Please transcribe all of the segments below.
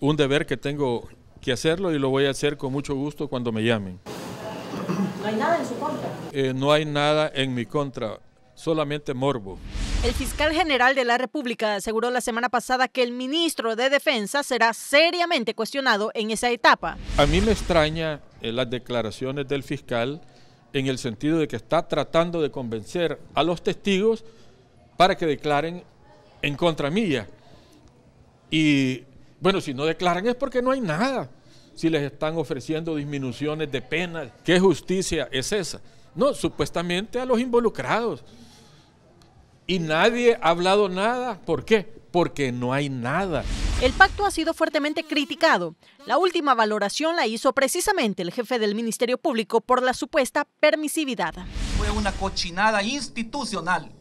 un deber que tengo que hacerlo y lo voy a hacer con mucho gusto cuando me llamen. ¿No hay nada en su contra? Eh, no hay nada en mi contra, solamente morbo. El fiscal general de la República aseguró la semana pasada que el ministro de Defensa será seriamente cuestionado en esa etapa. A mí me extraña eh, las declaraciones del fiscal en el sentido de que está tratando de convencer a los testigos para que declaren en contra mía. Y bueno, si no declaran es porque no hay nada. Si les están ofreciendo disminuciones de penas, ¿qué justicia es esa? No, supuestamente a los involucrados. Y nadie ha hablado nada. ¿Por qué? Porque no hay nada. El pacto ha sido fuertemente criticado. La última valoración la hizo precisamente el jefe del Ministerio Público por la supuesta permisividad. Fue una cochinada institucional.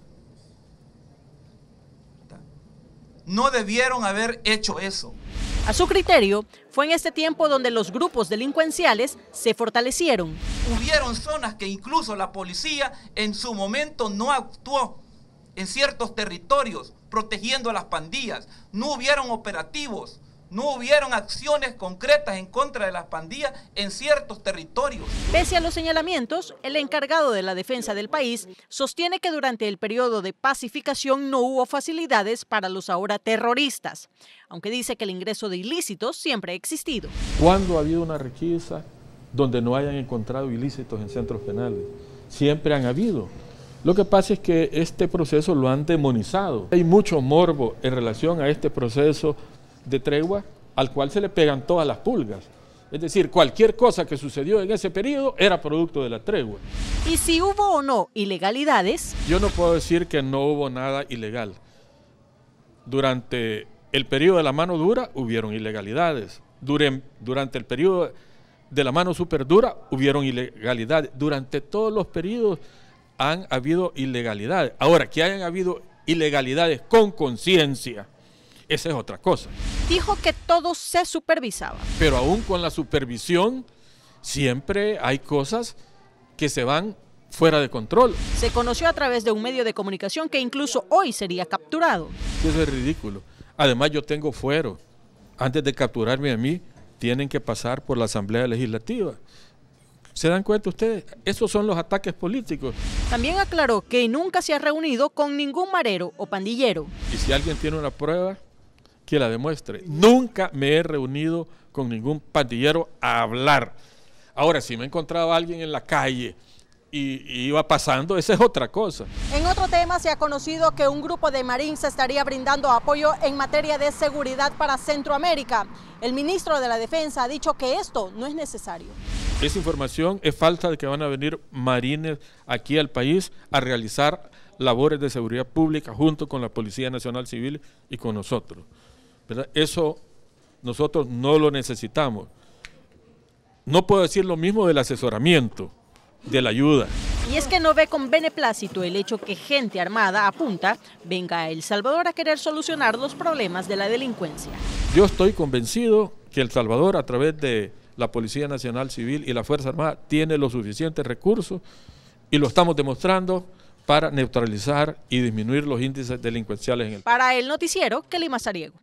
No debieron haber hecho eso. A su criterio, fue en este tiempo donde los grupos delincuenciales se fortalecieron. Hubieron zonas que incluso la policía en su momento no actuó en ciertos territorios protegiendo a las pandillas. No hubieron operativos. No hubieron acciones concretas en contra de las pandillas en ciertos territorios. Pese a los señalamientos, el encargado de la defensa del país sostiene que durante el periodo de pacificación no hubo facilidades para los ahora terroristas, aunque dice que el ingreso de ilícitos siempre ha existido. ¿Cuándo ha habido una requisa donde no hayan encontrado ilícitos en centros penales? Siempre han habido. Lo que pasa es que este proceso lo han demonizado. Hay mucho morbo en relación a este proceso de tregua al cual se le pegan todas las pulgas. Es decir, cualquier cosa que sucedió en ese periodo era producto de la tregua. ¿Y si hubo o no ilegalidades? Yo no puedo decir que no hubo nada ilegal. Durante el periodo de la mano dura hubieron ilegalidades. Durante el periodo de la mano super dura hubieron ilegalidades. Durante todos los periodos han habido ilegalidades. Ahora, que hayan habido ilegalidades con conciencia esa es otra cosa. Dijo que todo se supervisaba. Pero aún con la supervisión, siempre hay cosas que se van fuera de control. Se conoció a través de un medio de comunicación que incluso hoy sería capturado. Eso es ridículo. Además, yo tengo fuero. Antes de capturarme a mí, tienen que pasar por la Asamblea Legislativa. ¿Se dan cuenta ustedes? Esos son los ataques políticos. También aclaró que nunca se ha reunido con ningún marero o pandillero. Y si alguien tiene una prueba, que la demuestre. Nunca me he reunido con ningún pandillero a hablar. Ahora, si me he encontrado a alguien en la calle y, iba pasando, esa es otra cosa. En otro tema se ha conocido que un grupo de Marines estaría brindando apoyo en materia de seguridad para Centroamérica. El ministro de la Defensa ha dicho que esto no es necesario. Esa información es falta de que van a venir marines aquí al país a realizar labores de seguridad pública junto con la Policía Nacional Civil y con nosotros. Eso nosotros no lo necesitamos. No puedo decir lo mismo del asesoramiento, de la ayuda. Y es que no ve con beneplácito el hecho que gente armada apunta venga a El Salvador a querer solucionar los problemas de la delincuencia. Yo estoy convencido que El Salvador a través de la Policía Nacional Civil y la Fuerza Armada tiene los suficientes recursos y lo estamos demostrando para neutralizar y disminuir los índices delincuenciales en el país. Para el noticiero, Kelly Mazariego.